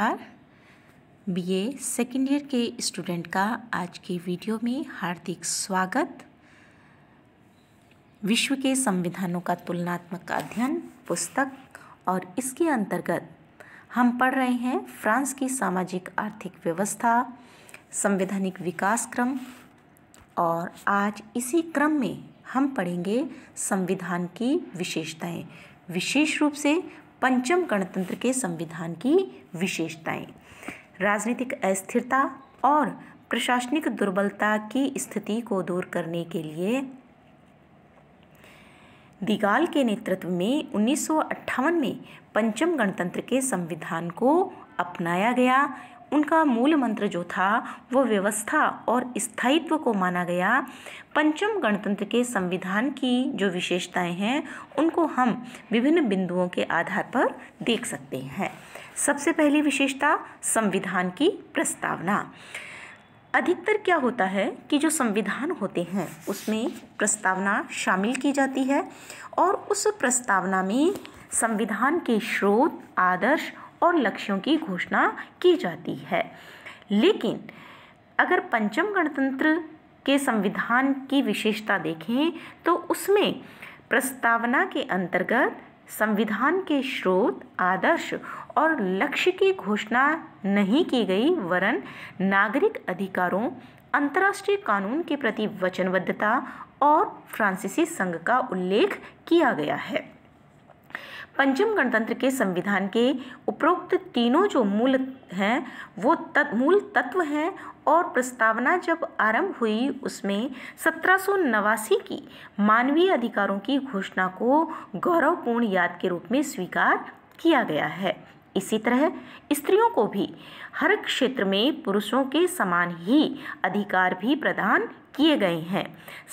नमस्कार B A second year के student का आज के वीडियो में हार्दिक स्वागत विश्व के संविधानों का तुलनात्मक अध्ययन पुस्तक और इसके अंतर्गत हम पढ़ रहे हैं फ्रांस की सामाजिक आर्थिक व्यवस्था संवैधानिक विकास क्रम और आज इसी क्रम में हम पढ़ेंगे संविधान की विशेषताएं विशेष रूप से पंचम गणतंत्र के संविधान की विशेषताएं राजनीतिक अस्थिरता और प्रशासनिक दुर्बलता की स्थिति को दूर करने के लिए दिगाल के नेतृत्व में उन्नीस में पंचम गणतंत्र के संविधान को अपनाया गया उनका मूल मंत्र जो था वो व्यवस्था और स्थायित्व को माना गया पंचम गणतंत्र के संविधान की जो विशेषताएं हैं उनको हम विभिन्न बिंदुओं के आधार पर देख सकते हैं सबसे पहली विशेषता संविधान की प्रस्तावना अधिकतर क्या होता है कि जो संविधान होते हैं उसमें प्रस्तावना शामिल की जाती है और उस प्रस्तावना में संविधान के स्रोत आदर्श और लक्ष्यों की घोषणा की जाती है लेकिन अगर पंचम गणतंत्र के संविधान की विशेषता देखें तो उसमें प्रस्तावना के अंतर्गत संविधान के स्रोत आदर्श और लक्ष्य की घोषणा नहीं की गई वरन नागरिक अधिकारों अंतर्राष्ट्रीय कानून के प्रति वचनबद्धता और फ्रांसीसी संघ का उल्लेख किया गया है पंचम गणतंत्र के संविधान के उपरोक्त तीनों जो मूल हैं वो तत, मूल तत्व हैं और प्रस्तावना जब आरंभ हुई उसमें सत्रह की मानवीय अधिकारों की घोषणा को गौरवपूर्ण याद के रूप में स्वीकार किया गया है इसी तरह स्त्रियों को भी हर क्षेत्र में पुरुषों के समान ही अधिकार भी प्रदान किए गए हैं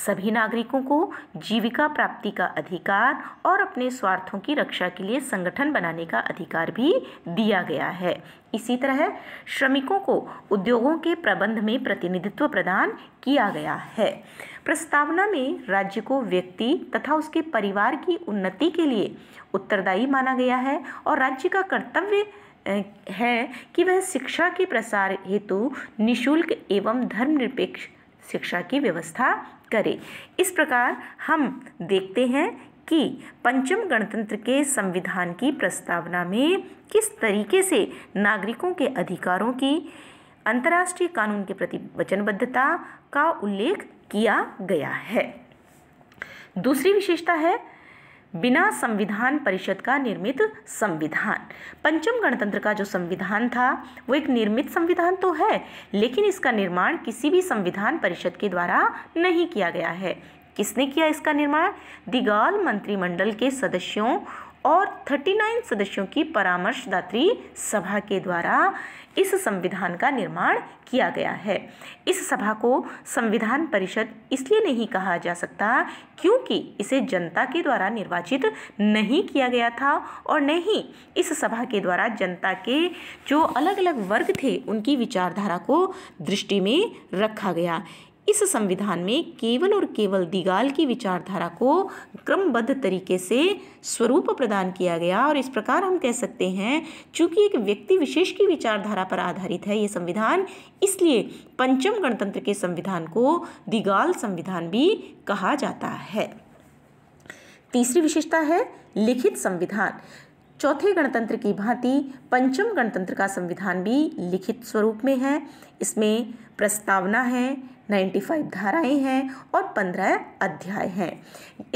सभी नागरिकों को जीविका प्राप्ति का अधिकार और अपने स्वार्थों की रक्षा के लिए संगठन बनाने का अधिकार भी दिया गया है इसी तरह श्रमिकों को उद्योगों के प्रबंध में प्रतिनिधित्व प्रदान किया गया है प्रस्तावना में राज्य को व्यक्ति तथा उसके परिवार की उन्नति के लिए उत्तरदायी माना गया है और राज्य का कर्तव्य है कि वह शिक्षा के प्रसार हेतु निशुल्क एवं धर्मनिरपेक्ष शिक्षा की व्यवस्था करे इस प्रकार हम देखते हैं कि पंचम गणतंत्र के संविधान की प्रस्तावना में किस तरीके से नागरिकों के अधिकारों की अंतर्राष्ट्रीय कानून के प्रति वचनबद्धता का उल्लेख किया गया है दूसरी विशेषता है बिना संविधान परिषद का निर्मित संविधान पंचम गणतंत्र का जो संविधान था वो एक निर्मित संविधान तो है लेकिन इसका निर्माण किसी भी संविधान परिषद के द्वारा नहीं किया गया है किसने किया इसका निर्माण दिगाल मंत्रिमंडल के सदस्यों और 39 सदस्यों की परामर्शदात्री सभा के द्वारा इस संविधान का निर्माण किया गया है इस सभा को संविधान परिषद इसलिए नहीं कहा जा सकता क्योंकि इसे जनता के द्वारा निर्वाचित नहीं किया गया था और न ही इस सभा के द्वारा जनता के जो अलग अलग वर्ग थे उनकी विचारधारा को दृष्टि में रखा गया इस संविधान में केवल और केवल दिगाल की विचारधारा को क्रमबद्ध तरीके से स्वरूप प्रदान किया गया और इस प्रकार हम कह सकते हैं चूंकि एक व्यक्ति विशेष की विचारधारा पर आधारित है ये संविधान इसलिए पंचम गणतंत्र के संविधान को दिगाल संविधान भी कहा जाता है तीसरी विशेषता है लिखित संविधान चौथे गणतंत्र की भांति पंचम गणतंत्र का संविधान भी लिखित स्वरूप में है इसमें प्रस्तावना है 95 धाराएं हैं और 15 अध्याय हैं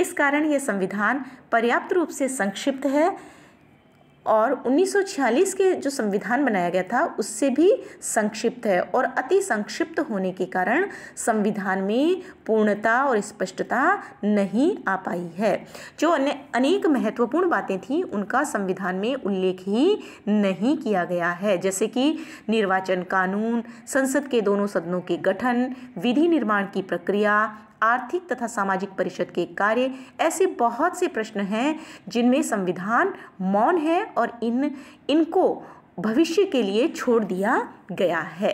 इस कारण ये संविधान पर्याप्त रूप से संक्षिप्त है और 1946 के जो संविधान बनाया गया था उससे भी संक्षिप्त है और अति संक्षिप्त होने के कारण संविधान में पूर्णता और स्पष्टता नहीं आ पाई है जो अन्य अनेक महत्वपूर्ण बातें थीं उनका संविधान में उल्लेख ही नहीं किया गया है जैसे कि निर्वाचन कानून संसद के दोनों सदनों के गठन विधि निर्माण की प्रक्रिया आर्थिक तथा सामाजिक परिषद के कार्य ऐसे बहुत से प्रश्न हैं जिनमें संविधान मौन है और इन इनको भविष्य के लिए छोड़ दिया गया है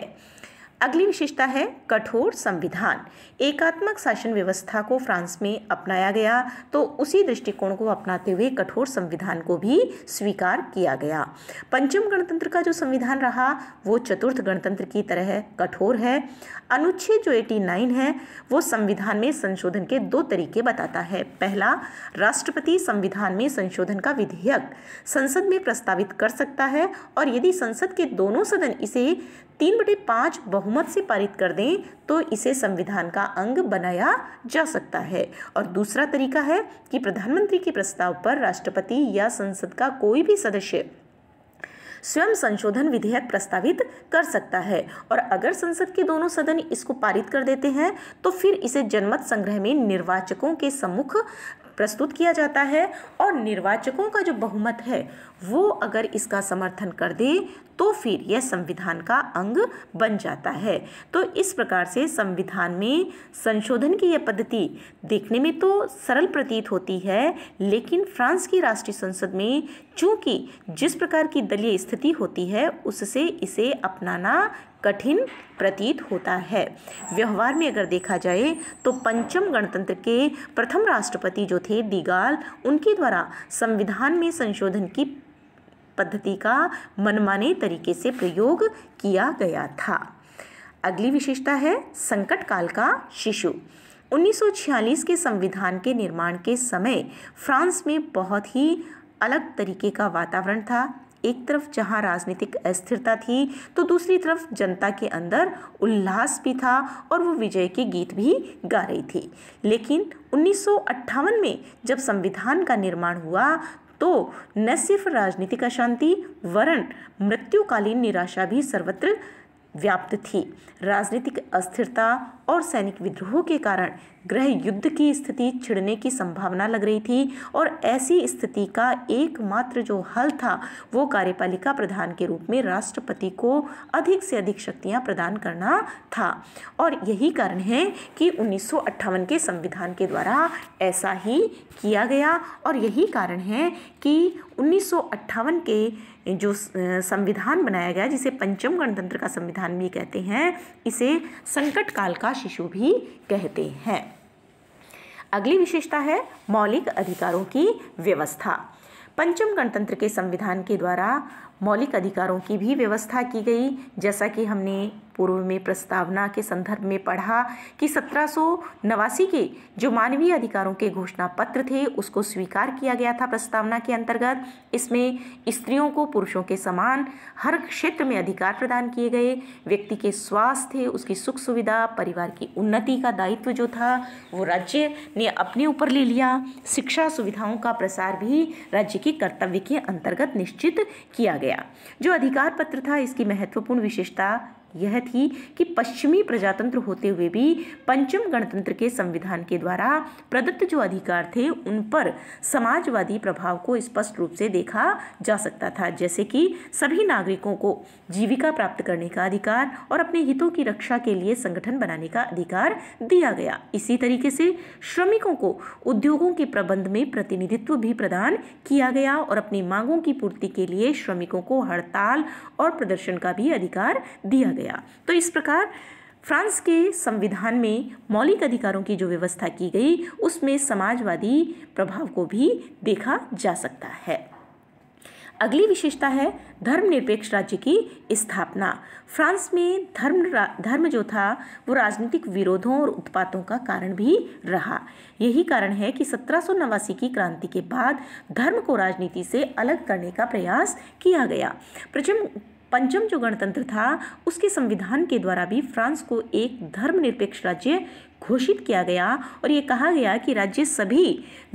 अगली विशेषता है कठोर संविधान एकात्मक शासन व्यवस्था को फ्रांस में अपनाया गया तो उसी दृष्टिकोण को अपनाते हुए कठोर संविधान को भी स्वीकार किया गया पंचम गणतंत्र का जो संविधान रहा वो चतुर्थ गणतंत्र की तरह कठोर है अनुच्छेद जो 89 है वो संविधान में संशोधन के दो तरीके बताता है पहला राष्ट्रपति संविधान में संशोधन का विधेयक संसद में प्रस्तावित कर सकता है और यदि संसद के दोनों सदन इसे तीन बटे पाँच बहुमत बहुमत से पारित कर दें तो इसे संविधान का अंग बनाया जा सकता है और दूसरा तरीका है कि प्रधानमंत्री के प्रस्ताव पर राष्ट्रपति या संसद का कोई भी सदस्य स्वयं संशोधन विधेयक प्रस्तावित कर सकता है और अगर संसद के दोनों सदन इसको पारित कर देते हैं तो फिर इसे जनमत संग्रह में निर्वाचकों के सम्मुख प्रस्तुत किया जाता है और निर्वाचकों का जो बहुमत है वो अगर इसका समर्थन कर दे तो फिर यह संविधान का अंग बन जाता है तो इस प्रकार से संविधान में संशोधन की यह पद्धति देखने में तो सरल प्रतीत होती है लेकिन फ्रांस की राष्ट्रीय संसद में चूंकि जिस प्रकार की दलीय स्थिति होती है उससे इसे अपनाना कठिन प्रतीत होता है व्यवहार में अगर देखा जाए तो पंचम गणतंत्र के प्रथम राष्ट्रपति जो थे दिगाल उनके द्वारा संविधान में संशोधन की पद्धति का मनमाने तरीके से प्रयोग किया गया था अगली विशेषता है संकट काल का शिशु 1946 के संविधान के निर्माण के समय फ्रांस में बहुत ही अलग तरीके का वातावरण था एक तरफ जहाँ राजनीतिक अस्थिरता थी तो दूसरी तरफ जनता के अंदर उल्लास भी था और वो विजय के गीत भी गा रही थी लेकिन उन्नीस में जब संविधान का निर्माण हुआ तो न सिर्फ राजनीतिक अशांति वरण मृत्युकालीन निराशा भी सर्वत्र व्याप्त थी राजनीतिक अस्थिरता और सैनिक विद्रोह के कारण गृह युद्ध की स्थिति छिड़ने की संभावना लग रही थी और ऐसी स्थिति का एकमात्र जो हल था वो कार्यपालिका प्रधान के रूप में राष्ट्रपति को अधिक से अधिक शक्तियां प्रदान करना था और यही कारण है कि उन्नीस के संविधान के द्वारा ऐसा ही किया गया और यही कारण है कि उन्नीस के जो संविधान बनाया गया जिसे पंचम गणतंत्र का संविधान भी कहते हैं इसे संकट काल का शिशु भी कहते हैं अगली विशेषता है मौलिक अधिकारों की व्यवस्था पंचम गणतंत्र के संविधान के द्वारा मौलिक अधिकारों की भी व्यवस्था की गई जैसा कि हमने पूर्व में प्रस्तावना के संदर्भ में पढ़ा कि सत्रह के जो मानवीय अधिकारों के घोषणा पत्र थे उसको स्वीकार किया गया था प्रस्तावना के अंतर्गत इसमें स्त्रियों को पुरुषों के समान हर क्षेत्र में अधिकार प्रदान किए गए व्यक्ति के स्वास्थ्य उसकी सुख सुविधा परिवार की उन्नति का दायित्व जो था वो राज्य ने अपने ऊपर ले लिया शिक्षा सुविधाओं का प्रसार भी राज्य के कर्तव्य के अंतर्गत निश्चित किया गया जो अधिकार पत्र था इसकी महत्वपूर्ण विशेषता यह थी कि पश्चिमी प्रजातंत्र होते हुए भी पंचम गणतंत्र के संविधान के द्वारा प्रदत्त जो अधिकार थे उन पर समाजवादी प्रभाव को स्पष्ट रूप से देखा जा सकता था जैसे कि सभी नागरिकों को जीविका प्राप्त करने का अधिकार और अपने हितों की रक्षा के लिए संगठन बनाने का अधिकार दिया गया इसी तरीके से श्रमिकों को उद्योगों के प्रबंध में प्रतिनिधित्व भी प्रदान किया गया और अपनी मांगों की पूर्ति के लिए श्रमिकों को हड़ताल और प्रदर्शन का भी अधिकार दिया गया गया तो इस प्रकार फ्रांस के संविधान में मौलिक अधिकारों की जो व्यवस्था की गई उसमें समाजवादी प्रभाव को भी देखा जा सकता है अगली विशेषता है धर्मनिरपेक्ष राज्य की स्थापना फ्रांस में धर्म धर्म जो था वो राजनीतिक विरोधों और उत्पातों का कारण भी रहा यही कारण है कि सत्रह की क्रांति के बाद धर्म को राजनीति से अलग करने का प्रयास किया गया प्रचम पंचम जो गणतंत्र था उसके संविधान के द्वारा भी फ्रांस को एक धर्मनिरपेक्ष राज्य घोषित किया गया और ये कहा गया कि राज्य सभी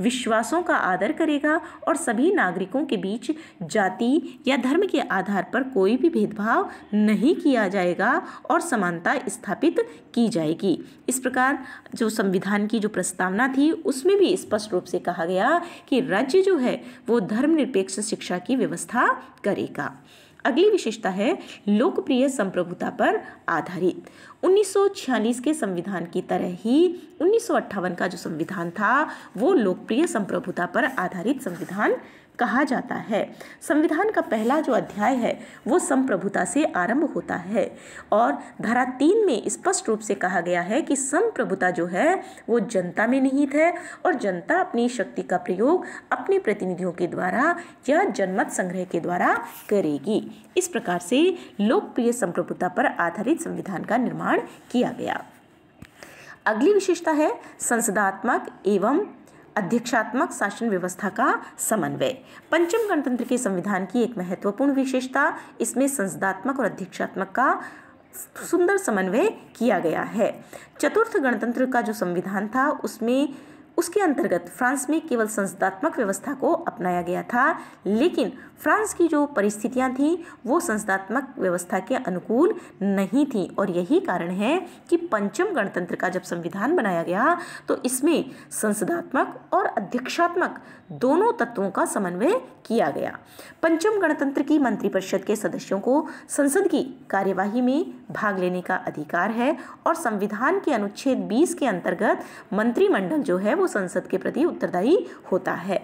विश्वासों का आदर करेगा और सभी नागरिकों के बीच जाति या धर्म के आधार पर कोई भी भेदभाव नहीं किया जाएगा और समानता स्थापित की जाएगी इस प्रकार जो संविधान की जो प्रस्तावना थी उसमें भी स्पष्ट रूप से कहा गया कि राज्य जो है वो धर्मनिरपेक्ष शिक्षा की व्यवस्था करेगा अगली विशेषता है लोकप्रिय संप्रभुता पर आधारित 1946 के संविधान की तरह ही उन्नीस का जो संविधान था वो लोकप्रिय संप्रभुता पर आधारित संविधान कहा जाता है संविधान का पहला जो अध्याय है वो संप्रभुता से आरंभ होता है और धारा तीन में स्पष्ट रूप से कहा गया है कि संप्रभुता जो है वो जनता में निहित है और जनता अपनी शक्ति का प्रयोग अपने प्रतिनिधियों के द्वारा या जनमत संग्रह के द्वारा करेगी इस प्रकार से लोकप्रिय संप्रभुता पर आधारित संविधान का निर्माण किया गया अगली विशेषता है संसदात्मक एवं अध्यक्षात्मक शासन व्यवस्था का समन्वय पंचम गणतंत्र के संविधान की एक महत्वपूर्ण विशेषता इसमें संसदात्मक और अध्यक्षात्मक का सुंदर समन्वय किया गया है चतुर्थ गणतंत्र का जो संविधान था उसमें उसके अंतर्गत फ्रांस में केवल संस्थात्मक व्यवस्था को अपनाया गया था लेकिन फ्रांस की जो परिस्थितियां थीं वो संस्थात्मक व्यवस्था के अनुकूल नहीं थीं और यही कारण है कि पंचम गणतंत्र का जब संविधान बनाया गया तो इसमें संसदात्मक और अध्यक्षात्मक दोनों तत्वों का समन्वय किया गया पंचम गणतंत्र की मंत्रिपरिषद के सदस्यों को संसद की कार्यवाही में भाग लेने का अधिकार है और संविधान के अनुच्छेद 20 के अंतर्गत मंत्रिमंडल जो है वो संसद के प्रति उत्तरदायी होता है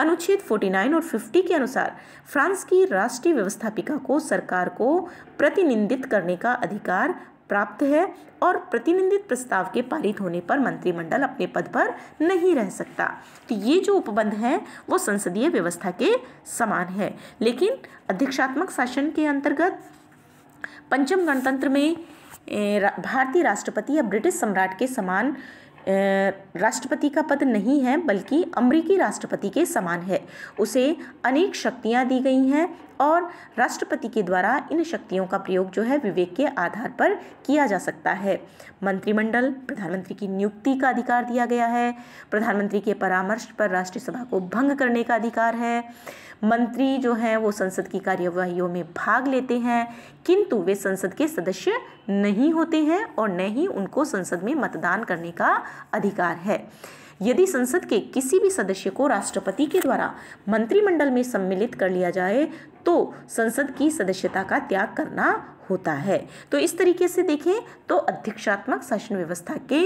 अनुच्छेद 49 और 50 के अनुसार फ्रांस की राष्ट्रीय व्यवस्थापिका को सरकार को प्रतिनिधित्व करने का अधिकार प्राप्त है और प्रतिनिधित प्रस्ताव के पारित होने पर मंत्रिमंडल अपने पद पर नहीं रह सकता तो ये जो उपबंध है वो संसदीय व्यवस्था के समान है लेकिन अध्यक्षात्मक शासन के अंतर्गत पंचम गणतंत्र में भारतीय राष्ट्रपति या ब्रिटिश सम्राट के समान राष्ट्रपति का पद नहीं है बल्कि अमरीकी राष्ट्रपति के समान है उसे अनेक शक्तियाँ दी गई हैं और राष्ट्रपति के द्वारा इन शक्तियों का प्रयोग जो है विवेक के आधार पर किया जा सकता है मंत्रिमंडल प्रधानमंत्री की नियुक्ति का अधिकार दिया गया है प्रधानमंत्री के परामर्श पर राष्ट्रीय सभा को भंग करने का अधिकार है मंत्री जो हैं वो संसद की कार्यवाही में भाग लेते हैं किंतु वे संसद के सदस्य नहीं होते हैं और न ही उनको संसद में मतदान करने का अधिकार है यदि संसद के किसी भी सदस्य को राष्ट्रपति के द्वारा मंत्रिमंडल में सम्मिलित कर लिया जाए तो संसद की सदस्यता का त्याग करना होता है तो इस तरीके से देखें तो अध्यक्षात्मक शासन व्यवस्था के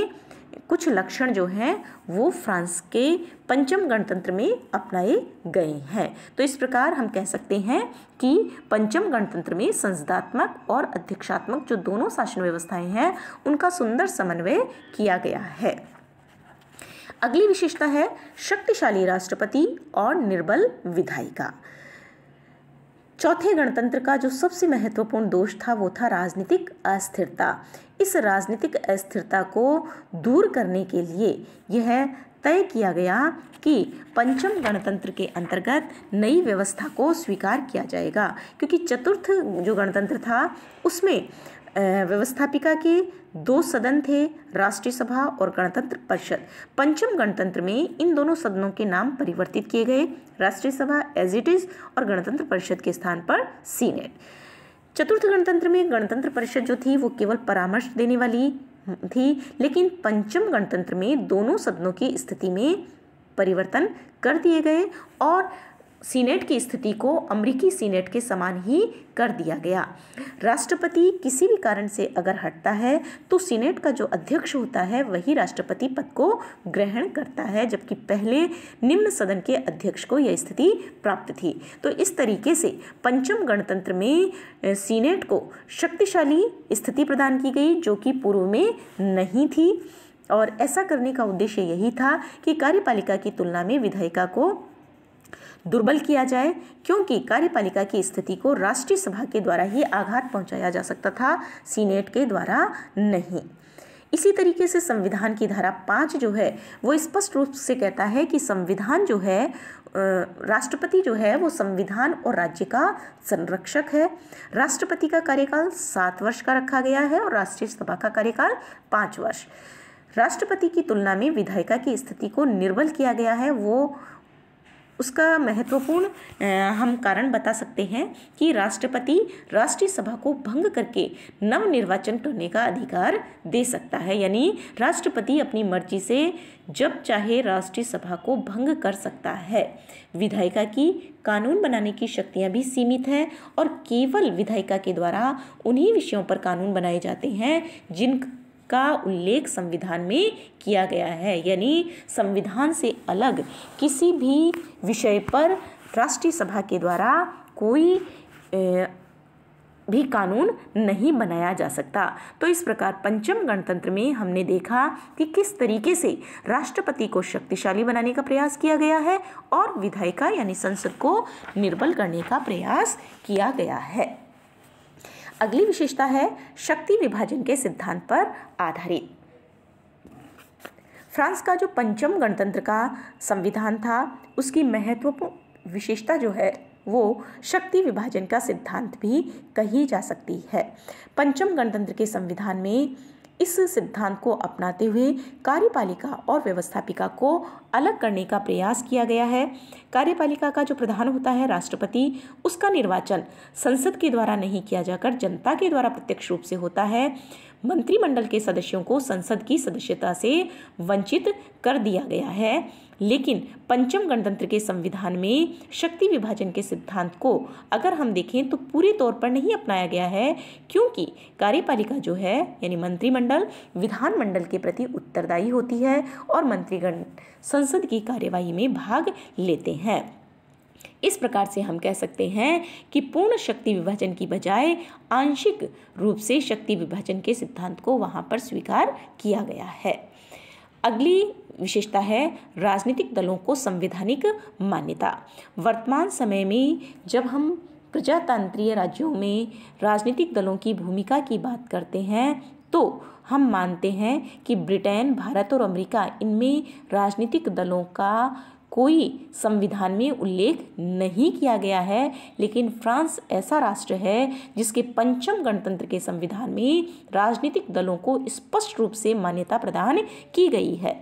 कुछ लक्षण जो हैं वो फ्रांस के पंचम गणतंत्र में अपनाए गए हैं तो इस प्रकार हम कह सकते हैं कि पंचम गणतंत्र में संसदात्मक और अध्यक्षात्मक जो दोनों शासन व्यवस्थाएं हैं उनका सुंदर समन्वय किया गया है अगली विशेषता है शक्तिशाली राष्ट्रपति और निर्बल विधायिका चौथे गणतंत्र का जो सबसे महत्वपूर्ण दोष था वो था राजनीतिक अस्थिरता इस राजनीतिक अस्थिरता को दूर करने के लिए यह तय किया गया कि पंचम गणतंत्र के अंतर्गत नई व्यवस्था को स्वीकार किया जाएगा क्योंकि चतुर्थ जो गणतंत्र था उसमें व्यवस्थापिका के दो सदन थे राष्ट्रीय सभा और गणतंत्र परिषद पंचम गणतंत्र में इन दोनों सदनों के नाम परिवर्तित किए गए राष्ट्रीय सभा एज इट इज और गणतंत्र परिषद के स्थान पर सीनेट e चतुर्थ गणतंत्र में गणतंत्र परिषद जो थी वो केवल परामर्श देने वाली थी लेकिन पंचम गणतंत्र में दोनों सदनों की स्थिति में परिवर्तन कर दिए गए और सीनेट की स्थिति को अमरीकी सीनेट के समान ही कर दिया गया राष्ट्रपति किसी भी कारण से अगर हटता है तो सीनेट का जो अध्यक्ष होता है वही राष्ट्रपति पद को ग्रहण करता है जबकि पहले निम्न सदन के अध्यक्ष को यह स्थिति प्राप्त थी तो इस तरीके से पंचम गणतंत्र में सीनेट को शक्तिशाली स्थिति प्रदान की गई जो कि पूर्व में नहीं थी और ऐसा करने का उद्देश्य यही था कि कार्यपालिका की तुलना में विधायिका को दुर्बल किया जाए क्योंकि कार्यपालिका की स्थिति को राष्ट्रीय सभा के द्वारा ही आघात पहुंचाया जा सकता था सीनेट के द्वारा नहीं इसी तरीके से संविधान की धारा पाँच जो है वो स्पष्ट रूप से कहता है कि संविधान जो है राष्ट्रपति जो है वो संविधान और राज्य का संरक्षक है राष्ट्रपति का कार्यकाल सात वर्ष का रखा गया है और राष्ट्रीय सभा का कार्यकाल पाँच वर्ष राष्ट्रपति की तुलना में विधायिका की स्थिति को निर्बल किया गया है वो उसका महत्वपूर्ण हम कारण बता सकते हैं कि राष्ट्रपति राष्ट्रीय सभा को भंग करके नवनिर्वाचन करने का अधिकार दे सकता है यानी राष्ट्रपति अपनी मर्जी से जब चाहे राष्ट्रीय सभा को भंग कर सकता है विधायिका की कानून बनाने की शक्तियां भी सीमित हैं और केवल विधायिका के द्वारा उन्हीं विषयों पर कानून बनाए जाते हैं जिन का उल्लेख संविधान में किया गया है यानी संविधान से अलग किसी भी विषय पर राष्ट्रीय सभा के द्वारा कोई ए, भी कानून नहीं बनाया जा सकता तो इस प्रकार पंचम गणतंत्र में हमने देखा कि किस तरीके से राष्ट्रपति को शक्तिशाली बनाने का प्रयास किया गया है और विधायिका यानी संसद को निर्बल करने का प्रयास किया गया है अगली विशेषता है शक्ति विभाजन के सिद्धांत पर आधारित फ्रांस का जो पंचम गणतंत्र का संविधान था उसकी महत्वपूर्ण विशेषता जो है वो शक्ति विभाजन का सिद्धांत भी कही जा सकती है पंचम गणतंत्र के संविधान में इस सिद्धांत को अपनाते हुए कार्यपालिका और व्यवस्थापिका को अलग करने का प्रयास किया गया है कार्यपालिका का जो प्रधान होता है राष्ट्रपति उसका निर्वाचन संसद के द्वारा नहीं किया जाकर जनता के द्वारा प्रत्यक्ष रूप से होता है मंत्रिमंडल के सदस्यों को संसद की सदस्यता से वंचित कर दिया गया है लेकिन पंचम गणतंत्र के संविधान में शक्ति विभाजन के सिद्धांत को अगर हम देखें तो पूरे तौर पर नहीं अपनाया गया है क्योंकि कार्यपालिका जो है यानी मंत्रिमंडल विधानमंडल के प्रति उत्तरदायी होती है और मंत्रीगण संसद की कार्यवाही में भाग लेते हैं इस प्रकार से हम कह सकते हैं कि पूर्ण शक्ति विभाजन की बजाय आंशिक रूप से शक्ति विभाजन के सिद्धांत को वहाँ पर स्वीकार किया गया है अगली विशेषता है राजनीतिक दलों को संवैधानिक मान्यता वर्तमान समय में जब हम प्रजातंत्रीय राज्यों में राजनीतिक दलों की भूमिका की बात करते हैं तो हम मानते हैं कि ब्रिटेन भारत और अमेरिका इनमें राजनीतिक दलों का कोई संविधान में उल्लेख नहीं किया गया है लेकिन फ्रांस ऐसा राष्ट्र है जिसके पंचम गणतंत्र के संविधान में राजनीतिक दलों को स्पष्ट रूप से मान्यता प्रदान की गई है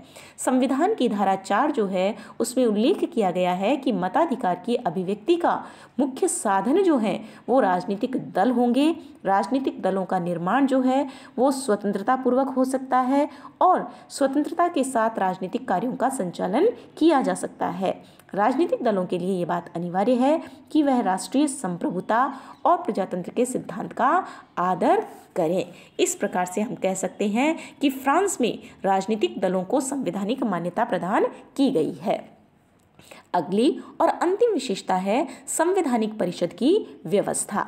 संविधान की धारा चार जो है उसमें उल्लेख किया गया है कि मताधिकार की अभिव्यक्ति का मुख्य साधन जो है वो राजनीतिक दल होंगे राजनीतिक दलों का निर्माण जो है वो स्वतंत्रतापूर्वक हो सकता है और स्वतंत्रता के साथ राजनीतिक कार्यों का संचालन किया जा सकता है सकता है राजनीतिक दलों के लिए ये बात अनिवार्य है कि वह राष्ट्रीय संप्रभुता और प्रजातंत्र के सिद्धांत का आदर करें इस प्रकार से हम कह सकते हैं कि फ्रांस में राजनीतिक दलों को संवैधानिक मान्यता प्रदान की गई है अगली और अंतिम विशेषता है संवैधानिक परिषद की व्यवस्था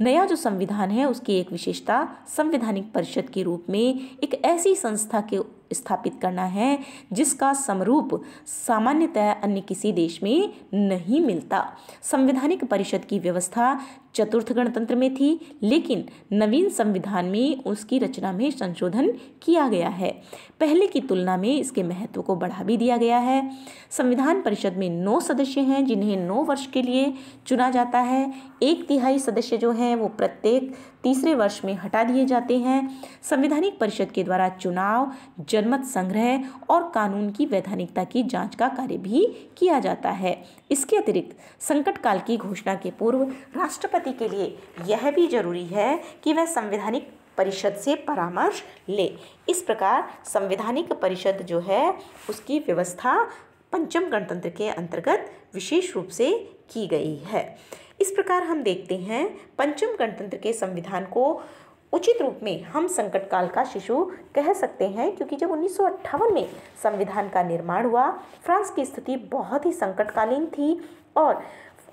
नया जो संविधान है उसकी एक विशेषता संवैधानिक परिषद के रूप में एक ऐसी संस्था के स्थापित करना है जिसका समरूप सामान्यतः अन्य किसी देश में नहीं मिलता संवैधानिक परिषद की व्यवस्था चतुर्थ गणतंत्र में थी लेकिन नवीन संविधान में उसकी रचना में संशोधन किया गया है पहले की तुलना में इसके महत्व को बढ़ा भी दिया गया है संविधान परिषद में नौ सदस्य हैं जिन्हें नौ वर्ष के लिए चुना जाता है एक तिहाई सदस्य जो हैं वो प्रत्येक तीसरे वर्ष में हटा दिए जाते हैं संवैधानिक परिषद के द्वारा चुनाव जनमत संग्रह और कानून की वैधानिकता की जांच का कार्य भी किया जाता है इसके अतिरिक्त संकट काल की घोषणा के पूर्व राष्ट्रपति के लिए यह भी जरूरी है कि वह संवैधानिक परिषद से परामर्श ले इस प्रकार संवैधानिक परिषद जो है उसकी व्यवस्था पंचम गणतंत्र के अंतर्गत विशेष रूप से की गई है इस प्रकार हम देखते हैं पंचम गणतंत्र के संविधान को उचित रूप में हम संकट काल का शिशु कह सकते हैं क्योंकि जब उन्नीस में संविधान का निर्माण हुआ फ्रांस की स्थिति बहुत ही संकटकालीन थी और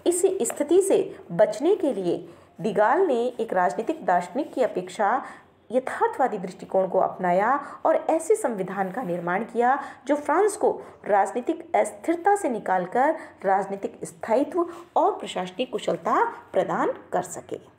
इस स्थिति से बचने के लिए दिगाल ने एक राजनीतिक दार्शनिक की अपेक्षा यथार्थवादी दृष्टिकोण को अपनाया और ऐसे संविधान का निर्माण किया जो फ्रांस को राजनीतिक अस्थिरता से निकालकर राजनीतिक स्थायित्व और प्रशासनिक कुशलता प्रदान कर सके